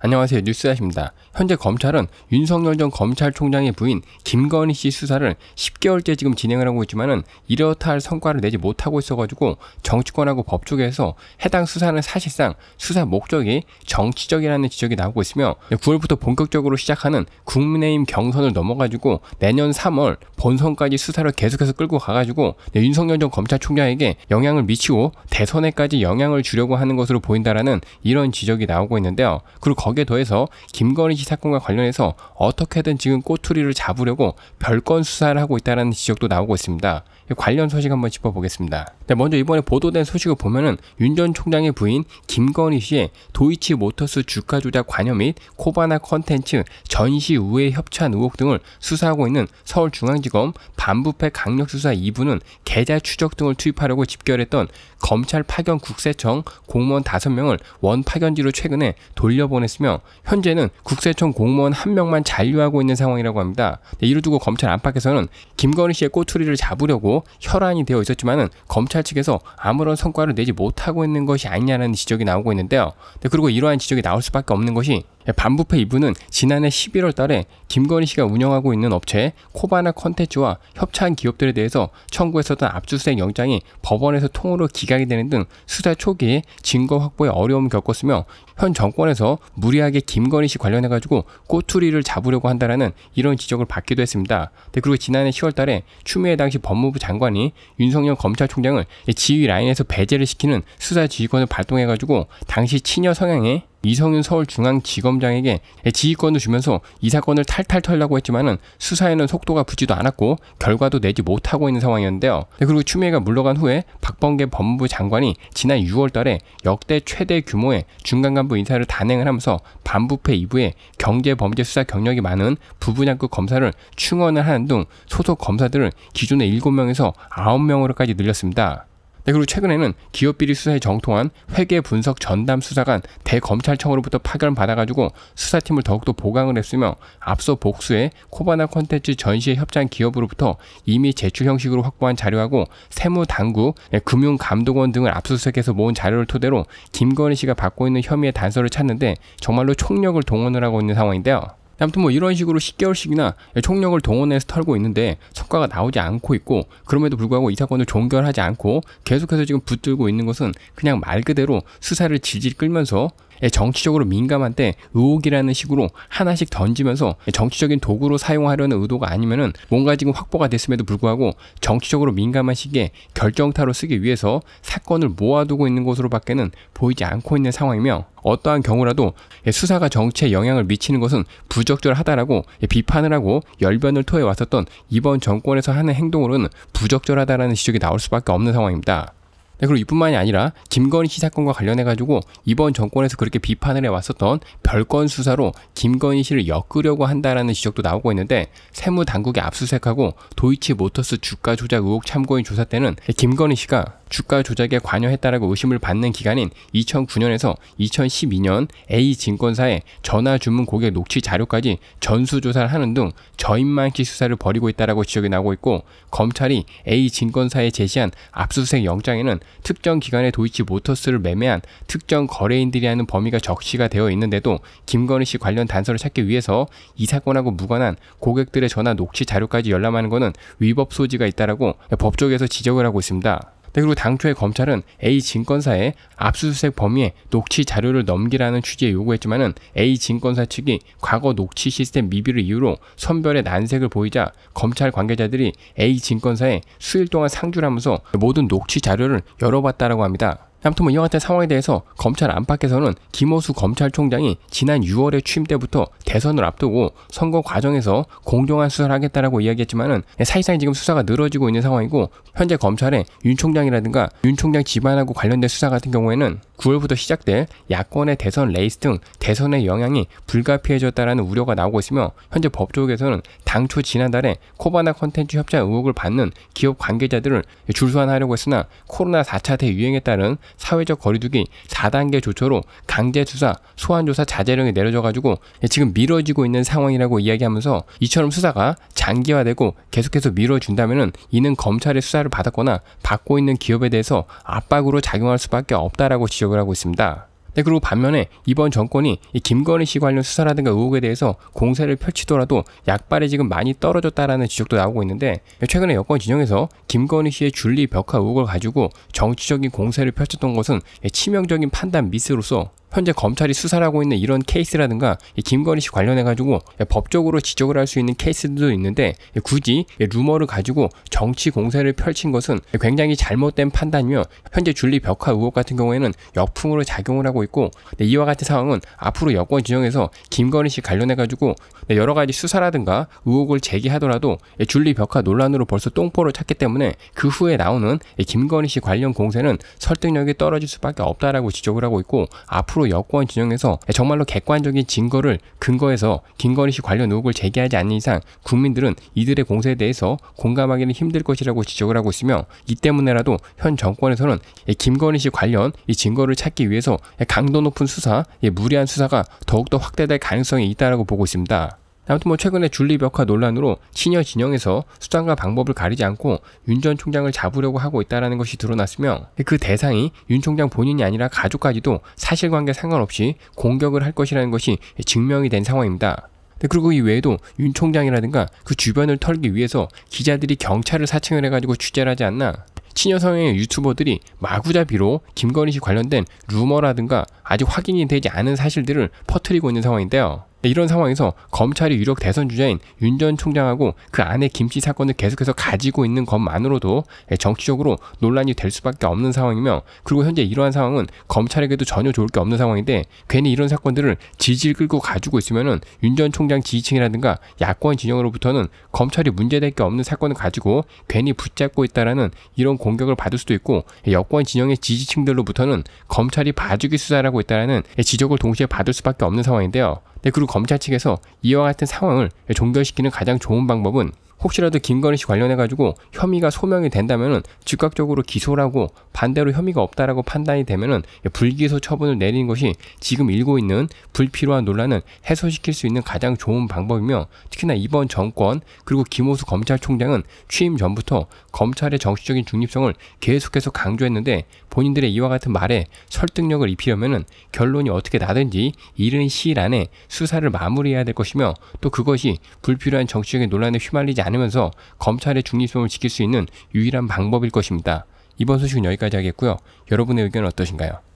안녕하세요. 뉴스아십니다 현재 검찰은 윤석열 전 검찰총장의 부인 김건희 씨 수사를 10개월째 지금 진행을 하고 있지만은 이렇다 할 성과를 내지 못하고 있어가지고 정치권하고 법조계에서 해당 수사는 사실상 수사 목적이 정치적이라는 지적이 나오고 있으며 9월부터 본격적으로 시작하는 국민의힘 경선을 넘어가지고 내년 3월 본선까지 수사를 계속해서 끌고 가가지고 네, 윤석열 전 검찰총장에게 영향을 미치고 대선에까지 영향을 주려고 하는 것으로 보인다라는 이런 지적이 나오고 있는데요. 그리고 거기에 더해서 김건희 씨 사건과 관련해서 어떻게든 지금 꼬투리를 잡으려고 별건 수사를 하고 있다는 지적도 나오고 있습니다. 관련 소식 한번 짚어보겠습니다. 네, 먼저 이번에 보도된 소식을 보면은 윤 전 총장의 부인 김건희 씨의 도이치 모터스 주가 조작 관여 및 코바나 컨텐츠 전시 우회 협찬 의혹 등을 수사하고 있는 서울중앙지검 반부패 강력수사 2부는 계좌 추적 등을 투입하려고 집결했던 검찰 파견 국세청 공무원 5명을 원 파견지로 최근에 돌려보냈으며 현재는 국세청 공무원 1명만 잔류하고 있는 상황이라고 합니다. 네, 이를 두고 검찰 안팎에서는 김건희 씨의 꼬투리를 잡으려고 혈안이 되어 있었지만은 검찰 측에서 아무런 성과를 내지 못하고 있는 것이 아니냐는 지적이 나오고 있는데요. 그리고 이러한 지적이 나올 수밖에 없는 것이 네, 반부패 2부는 지난해 11월 달에 김건희 씨가 운영하고 있는 업체 코바나 컨텐츠와 협찬 기업들에 대해서 청구했었던 압수수색 영장이 법원에서 통으로 기각이 되는 등 수사 초기에 증거 확보에 어려움을 겪었으며 현 정권에서 무리하게 김건희 씨 관련해 가지고 꼬투리를 잡으려고 한다라는 이런 지적을 받기도 했습니다. 네, 그리고 지난해 10월 달에 추미애 당시 법무부 장관이 윤석열 검찰총장을 지휘 라인에서 배제를 시키는 수사 지휘권을 발동해 가지고 당시 친여 성향의 이성윤 서울중앙지검장에게 지휘권도 주면서 이 사건을 탈탈 털라고 했지만 수사에는 속도가 붙지도 않았고 결과도 내지 못하고 있는 상황이었는데요. 네, 그리고 추미애가 물러간 후에 박범계 법무부 장관이 지난 6월달에 역대 최대 규모의 중간 간부 인사를 단행을 하면서 반부패 이부에 경제 범죄 수사 경력이 많은 부부장급 검사를 충원을 하는 등 소속 검사들을 기존의 7명에서 9명으로까지 늘렸습니다. 네, 그리고 최근에는 기업 비리 수사에 정통한 회계 분석 전담 수사관 대검찰청으로부터 파견 받아가지고 수사팀을 더욱더 보강을 했으며 앞서 복수의 코바나 콘텐츠 전시회 협찬 기업으로부터 이미 제출 형식으로 확보한 자료하고 세무 당국, 네, 금융 감독원 등을 압수수색해서 모은 자료를 토대로 김건희 씨가 받고 있는 혐의의 단서를 찾는데 정말로 총력을 동원을 하고 있는 상황인데요. 아무튼 뭐 이런 식으로 10개월씩이나 총력을 동원해서 털고 있는데 성과가 나오지 않고 있고 그럼에도 불구하고 이 사건을 종결하지 않고 계속해서 지금 붙들고 있는 것은 그냥 말 그대로 수사를 질질 끌면서 예, 정치적으로 민감한데 의혹이라는 식으로 하나씩 던지면서 예, 정치적인 도구로 사용하려는 의도가 아니면은 뭔가 지금 확보가 됐음에도 불구하고 정치적으로 민감한 시기에 결정타로 쓰기 위해서 사건을 모아두고 있는 것으로밖에는 보이지 않고 있는 상황이며 어떠한 경우라도 예, 수사가 정치에 영향을 미치는 것은 부적절하다라고 비판을 하고 열변을 토해 왔었던 이번 정권에서 하는 행동으로는 부적절하다라는 지적이 나올 수밖에 없는 상황입니다. 네, 그리고 이뿐만이 아니라 김건희 씨 사건과 관련해 가지고 이번 정권에서 그렇게 비판을 해왔었던 별건 수사로 김건희 씨를 엮으려고 한다라는 지적도 나오고 있는데 세무 당국의 압수수색하고 도이치모터스 주가 조작 의혹 참고인 조사 때는 김건희 씨가 주가 조작에 관여했다라고 의심을 받는 기간인 2009년에서 2012년 A 증권사의 전화 주문 고객 녹취 자료까지 전수 조사를 하는 등저인만기 수사를 벌이고 있다라고 지적이 나오고 있고 검찰이 A 증권사에 제시한 압수수색 영장에는 특정 기관의 도이치 모터스를 매매한 특정 거래인들이 하는 범위가 적시가 되어 있는데도 김건희 씨 관련 단서를 찾기 위해서 이 사건하고 무관한 고객들의 전화 녹취 자료까지 열람하는 것은 위법 소지가 있다라고 법조계에서 지적을 하고 있습니다. 그리고 당초에 검찰은 A 증권사에 압수수색 범위에 녹취 자료를 넘기라는 취지의 요구했지만은 A 증권사 측이 과거 녹취 시스템 미비를 이유로 선별의 난색을 보이자 검찰 관계자들이 A 증권사에 수일 동안 상주를 하면서 모든 녹취 자료를 열어봤다라고 합니다. 아무튼 뭐 이와 같은 상황에 대해서 검찰 안팎에서는 김호수 검찰총장이 지난 6월에 취임 때부터 대선을 앞두고 선거 과정에서 공정한 수사를 하겠다라고 이야기했지만은 사실상 지금 수사가 늘어지고 있는 상황이고 현재 검찰에 윤 총장이라든가 윤 총장 집안하고 관련된 수사 같은 경우에는 9월부터 시작될 야권의 대선 레이스 등 대선의 영향이 불가피해졌다라는 우려가 나오고 있으며 현재 법조계에서는 당초 지난달에 코바나 컨텐츠 협찬 의혹을 받는 기업 관계자들을 줄수환하려고 했으나 코로나 4차 대유행에 따른 사회적 거리두기 4단계 조처로 강제 수사, 소환 조사 자제령이 내려져 가지고 지금 미뤄지고 있는 상황이라고 이야기하면서 이처럼 수사가 장기화되고 계속해서 미뤄준다면은 이는 검찰의 수사를 받았거나 받고 있는 기업에 대해서 압박으로 작용할 수밖에 없다라고 지적을 하고 있습니다. 네, 그리고 반면에 이번 정권이 이 김건희 씨 관련 수사라든가 의혹에 대해서 공세를 펼치더라도 약발이 지금 많이 떨어졌다라는 지적도 나오고 있는데 최근에 여권 진영에서 김건희 씨의 줄리 벽화 의혹을 가지고 정치적인 공세를 펼쳤던 것은 예, 치명적인 판단 미스로서 현재 검찰이 수사를 하고 있는 이런 케이스라든가 김건희 씨 관련해 가지고 예, 법적으로 지적을 할 수 있는 케이스도 들 있는데 예, 굳이 예, 루머를 가지고 정치 공세를 펼친 것은 굉장히 잘못된 판단이며 현재 줄리 벽화 의혹 같은 경우에는 역풍으로 작용을 하고 있고 네, 이와 같은 상황은 앞으로 여권 지정에서 김건희 씨 관련해 가지고 네, 여러 가지 수사라든가 의혹을 제기하더라도 줄리 벽화 논란으로 벌써 똥보를 찼기 때문에 그 후에 나오는 김건희 씨 관련 공세는 설득력이 떨어질 수밖에 없다라고 지적을 하고 있고 앞으로 앞으로 여권 진영에서 정말로 객관적인 증거를 근거해서 김건희 씨 관련 의혹을 제기하지 않는 이상 국민들은 이들의 공세에 대해서 공감하기는 힘들 것이라고 지적을 하고 있으며 이 때문에라도 현 정권에서는 김건희 씨 관련 이 증거를 찾기 위해서 강도 높은 수사, 무리한 수사가 더욱더 확대될 가능성이 있다고 보고 있습니다. 아무튼 뭐 최근에 줄리 벽화 논란으로 친여 진영에서 수단과 방법을 가리지 않고 윤 전 총장을 잡으려고 하고 있다라는 것이 드러났으며 그 대상이 윤 총장 본인이 아니라 가족까지도 사실관계 상관없이 공격을 할 것이라는 것이 증명이 된 상황입니다. 그리고 이 외에도 윤 총장이라든가 그 주변을 털기 위해서 기자들이 경찰을 사칭을 해가지고 취재를 하지 않나 친여성향의 유튜버들이 마구잡이로 김건희 씨 관련된 루머라든가 아직 확인이 되지 않은 사실들을 퍼뜨리고 있는 상황인데요. 네, 이런 상황에서 검찰이 유력 대선 주자인 윤 전 총장하고 그 안에 김씨 사건을 계속해서 가지고 있는 것만으로도 예, 정치적으로 논란이 될 수밖에 없는 상황이며 그리고 현재 이러한 상황은 검찰에게도 전혀 좋을 게 없는 상황인데 괜히 이런 사건들을 지지를 끌고 가지고 있으면은 윤 전 총장 지지층이라든가 야권 진영으로부터는 검찰이 문제될 게 없는 사건을 가지고 괜히 붙잡고 있다라는 이런 공격을 받을 수도 있고 예, 여권 진영의 지지층들로부터는 검찰이 봐주기 수사라고 있다라는 예, 지적을 동시에 받을 수밖에 없는 상황인데요. 네, 그리고 검찰 측에서 이와 같은 상황을 종결시키는 가장 좋은 방법은 혹시라도 김건희 씨 관련해 가지고 혐의가 소명이 된다면은 즉각적으로 기소라고 반대로 혐의가 없다라고 판단이 되면은 불기소 처분을 내리는 것이 지금 일고 있는 불필요한 논란을 해소시킬 수 있는 가장 좋은 방법이며 특히나 이번 정권 그리고 김호수 검찰총장은 취임 전부터 검찰의 정치적인 중립성을 계속해서 강조했는데 본인들의 이와 같은 말에 설득력을 입히려면은 결론이 어떻게 나든지 이른 시일 안에 수사를 마무리해야 될 것이며 또 그것이 불필요한 정치적인 논란에 휘말리지 않으면서 검찰의 중립성을 지킬 수 있는 유일한 방법일 것입니다. 이번 소식은 여기까지 하겠고요. 여러분의 의견은 어떠신가요?